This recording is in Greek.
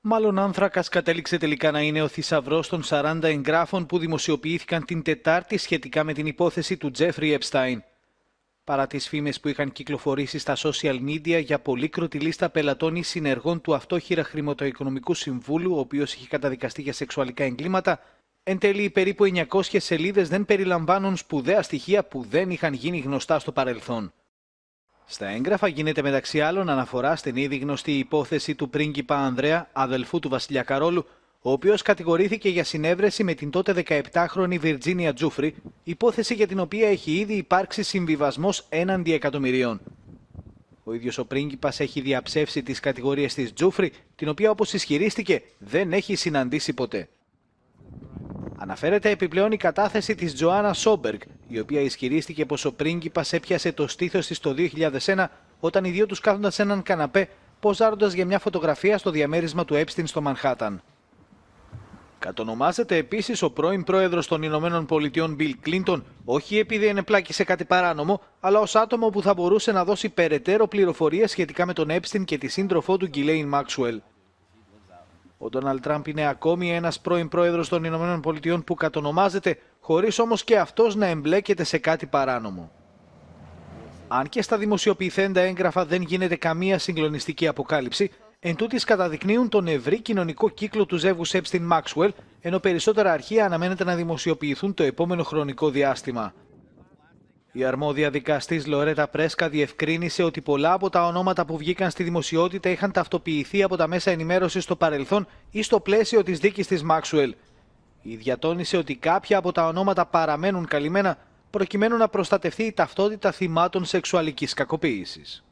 Μάλλον άνθρακας κατέληξε τελικά να είναι ο θησαυρός των 40 εγγράφων που δημοσιοποιήθηκαν την Τετάρτη σχετικά με την υπόθεση του Τζέφρι Επστάιν. Παρά τις φήμες που είχαν κυκλοφορήσει στα social media για πολύκροτη λίστα πελατών ή συνεργών του αυτόχειρα χρηματοοικονομικού συμβούλου, ο οποίος είχε καταδικαστεί για σεξουαλικά εγκλήματα, εν τέλει οι περίπου 900 σελίδες δεν περιλαμβάνουν σπουδαία στοιχεία που δεν είχαν γίνει γνωστά στο παρελθόν. Στα έγγραφα γίνεται μεταξύ άλλων αναφορά στην ήδη γνωστή υπόθεση του πρίγκιπα Ανδρέα, αδελφού του βασιλιά Καρόλου, ο οποίος κατηγορήθηκε για συνέβρεση με την τότε 17χρονη Βιρτζίνια Τζούφρι, υπόθεση για την οποία έχει ήδη υπάρξει συμβιβασμός έναντι εκατομμυρίων. Ο ίδιος ο πρίγκιπας έχει διαψεύσει τις κατηγορίες της Τζούφρι, την οποία όπως ισχυρίστηκε δεν έχει συναντήσει ποτέ. Αναφέρεται επιπλέον η κατάθεση της Τζοάννα Σόμπεργκ, η οποία ισχυρίστηκε πως ο πρίγκιπας έπιασε το στήθος της το 2001 όταν οι δύο τους κάθονταν σε έναν καναπέ ποζάροντας για μια φωτογραφία στο διαμέρισμα του Έπστιν στο Μανχάταν. Κατονομάζεται επίσης ο πρώην πρόεδρος των Ηνωμένων Πολιτειών Μπιλ Κλίντον, όχι επειδή ενεπλάκησε κάτι παράνομο, αλλά ως άτομο που θα μπορούσε να δώσει περαιτέρω πληροφορία σχετικά με τον Έπστιν και τη σύντροφό του Γκυλέιν Μάξουελ. Ο Ντόναλτ Τραμπ είναι ακόμη ένας πρώην πρόεδρος των Ηνωμένων Πολιτειών που κατονομάζεται, χωρίς όμως και αυτός να εμπλέκεται σε κάτι παράνομο. Αν και στα δημοσιοποιηθέντα έγγραφα δεν γίνεται καμία συγκλονιστική αποκάλυψη, εν τούτης καταδεικνύουν τον ευρύ κοινωνικό κύκλο του ζεύγου Epstein Μάξουελ, ενώ περισσότερα αρχεία αναμένεται να δημοσιοποιηθούν το επόμενο χρονικό διάστημα. Η αρμόδια δικαστής Λορέτα Πρέσκα διευκρίνησε ότι πολλά από τα ονόματα που βγήκαν στη δημοσιότητα είχαν ταυτοποιηθεί από τα μέσα ενημέρωσης στο παρελθόν ή στο πλαίσιο της δίκης της Μάξουελ. Η διατόνισε ότι κάποια από τα ονόματα παραμένουν καλυμμένα προκειμένου να προστατευτεί η ταυτότητα θυμάτων σεξουαλικής κακοποίησης.